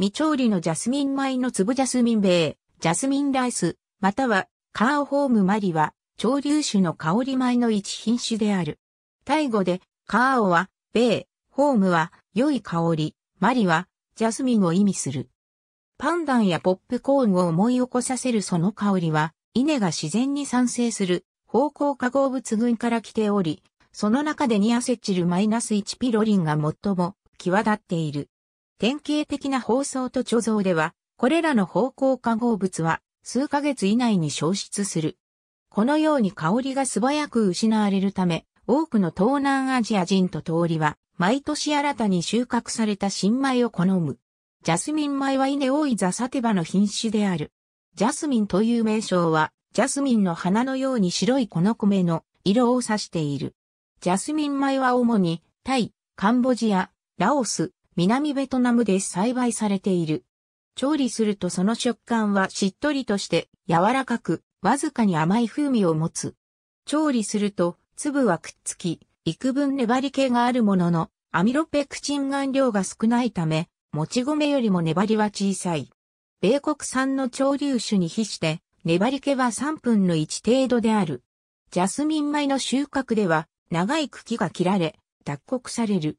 未調理のジャスミン米の粒ジャスミン米、ジャスミンライス、またはカーホームマリは潮流種の香り米の一品種である。タイ語でカーオは米、ホームは良い香り、マリはジャスミンを意味する。パンダンやポップコーンを思い起こさせるその香りは、稲が自然に産生する方向化合物群から来ており、その中でニアセチル -1 ピロリンが最も際立っている。典型的な包装と貯蔵では、これらの方向化合物は数ヶ月以内に消失する。このように香りが素早く失われるため、多くの東南アジア人と通りは、毎年新たに収穫された新米を好む。ジャスミン米は稲多いザサテバの品種である。ジャスミンという名称は、ジャスミンの花のように白いこの米の色を指している。ジャスミン米は主に、タイ、カンボジア、ラオス、南ベトナムで栽培されている。調理するとその食感はしっとりとして柔らかく、わずかに甘い風味を持つ。調理すると粒はくっつき、幾分粘り気があるものの、アミロペクチン含量が少ないため、もち米よりも粘りは小さい。米国産の潮流種に比して、粘り気は3分の1程度である。ジャスミン米の収穫では、長い茎が切られ、脱穀される。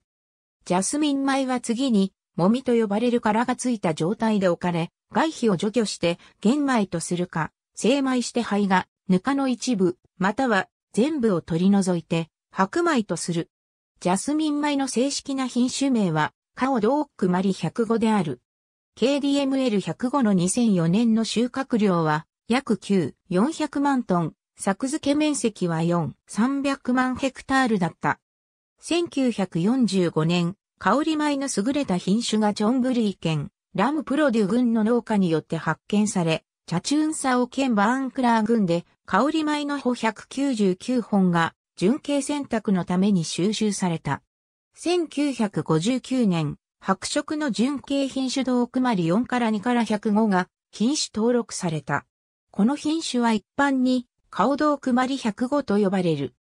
ジャスミン米は次に、もみと呼ばれる殻がついた状態で置かれ、外皮を除去して玄米とするか、精米して灰が、ぬかの一部、または全部を取り除いて、白米とする。ジャスミン米の正式な品種名は、カオドーックマリ105である。KDML105 の2004年の収穫量は、約9、400万トン、作付け面積は4、300万ヘクタールだった。1945年、香り米の優れた品種がジョンブリー県、ラムプロデュ郡の農家によって発見され、チャチューンサオ県バーンクラー郡で、香り米の百199本が、純系選択のために収集された。1959年、白色の純系品種ドーまマ4から2から105が品種登録された。この品種は一般に、顔ドーまマ105と呼ばれる。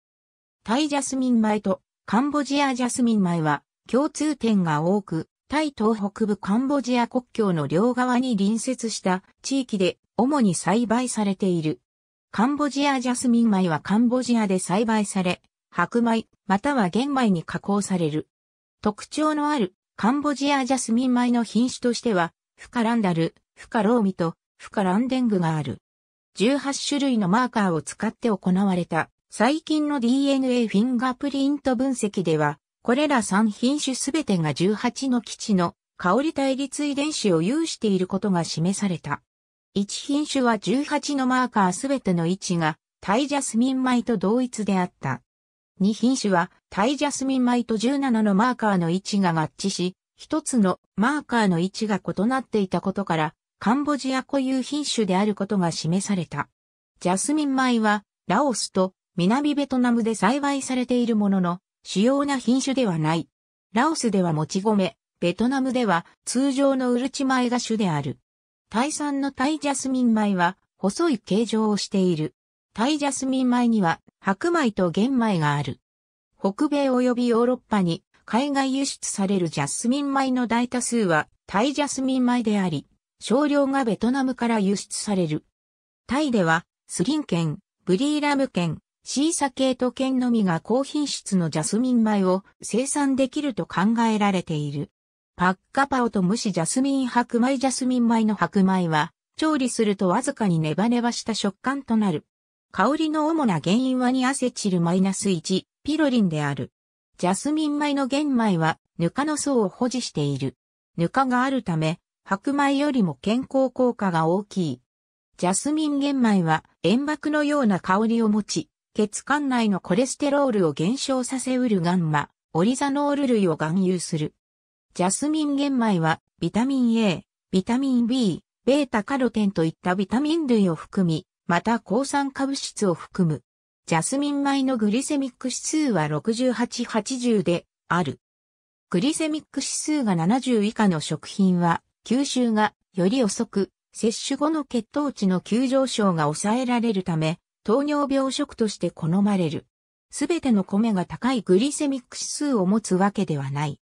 タイジャスミン米とカンボジアジャスミン米は共通点が多く、タイ東北部カンボジア国境の両側に隣接した地域で主に栽培されている。カンボジアジャスミン米はカンボジアで栽培され、白米または玄米に加工される。特徴のあるカンボジアジャスミン米の品種としては、フカランダル、フカローミとフカランデングがある。18種類のマーカーを使って行われた最近の DNA フィンガープリント分析では、これら3品種すべてが18の基地の香り対立遺伝子を有していることが示された。1品種は18のマーカーすべての位置がタイジャスミン米と同一であった。2品種はタイジャスミン米と17のマーカーの位置が合致し、1つのマーカーの位置が異なっていたことから、カンボジア固有品種であることが示された。ジャスミン米はラオスと南ベトナムで栽培されているものの、主要な品種ではない。ラオスではもち米、ベトナムでは通常のうるち米が種である。タイ産のタイジャスミン米は細い形状をしている。タイジャスミン米には白米と玄米がある。北米及びヨーロッパに海外輸出されるジャスミン米の大多数はタイジャスミン米であり、少量がベトナムから輸出される。タイではスリン県、ブリーラム県、シーサ系と県のみが高品質のジャスミン米を生産できると考えられている。パッカパオと無視。ジャスミン白米ジャスミン米の白米は、調理するとわずかにネバネバした食感となる。香りの主な原因はニアセチル -1、ピロリンである。ジャスミン米の玄米は、ぬかの層を保持している。ぬかがあるため、白米よりも健康効果が大きい。ジャスミン玄米は、塩爆のような香りを持ち、血管内のコレステロールを減少させうるガンマ、オリザノール類を含有する。ジャスミン玄米は、ビタミン A、ビタミン B、ベータカロテンといったビタミン類を含み、また抗酸化物質を含む。ジャスミン米のグリセミック指数は6880である。グリセミック指数が70以下の食品は吸収がより遅く、摂取後の血糖値の急上昇が抑えられるため、糖尿病食として好まれる。すべての米が高いグリセミック指数を持つわけではない。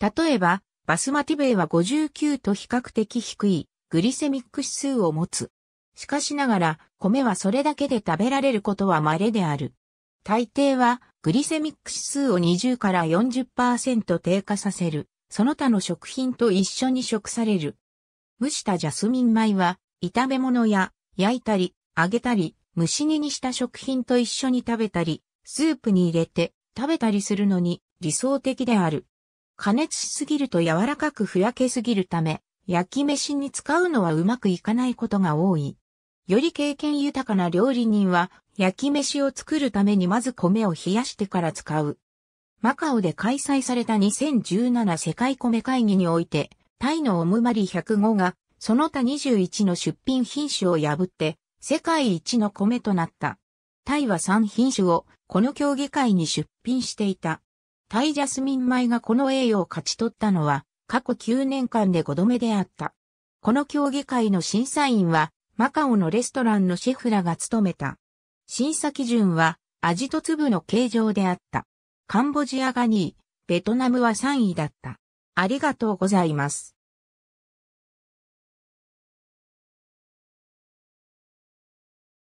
例えば、バスマティベイは59と比較的低いグリセミック指数を持つ。しかしながら、米はそれだけで食べられることは稀である。大抵は、グリセミック指数を20から40%低下させる、その他の食品と一緒に食される。蒸したジャスミン米は、炒め物や、焼いたり、揚げたり、蒸し煮にした食品と一緒に食べたり、スープに入れて食べたりするのに理想的である。加熱しすぎると柔らかくふやけすぎるため、焼き飯に使うのはうまくいかないことが多い。より経験豊かな料理人は、焼き飯を作るためにまず米を冷やしてから使う。マカオで開催された2017世界米会議において、タイのオムマリ105が、その他21の出品品種を破って、世界一の米となった。タイは3品種をこの競技会に出品していた。タイジャスミン米がこの栄誉を勝ち取ったのは過去9年間で5度目であった。この競技会の審査員はマカオのレストランのシェフらが務めた。審査基準は味と粒の形状であった。カンボジアが2位、ベトナムは3位だった。ありがとうございます。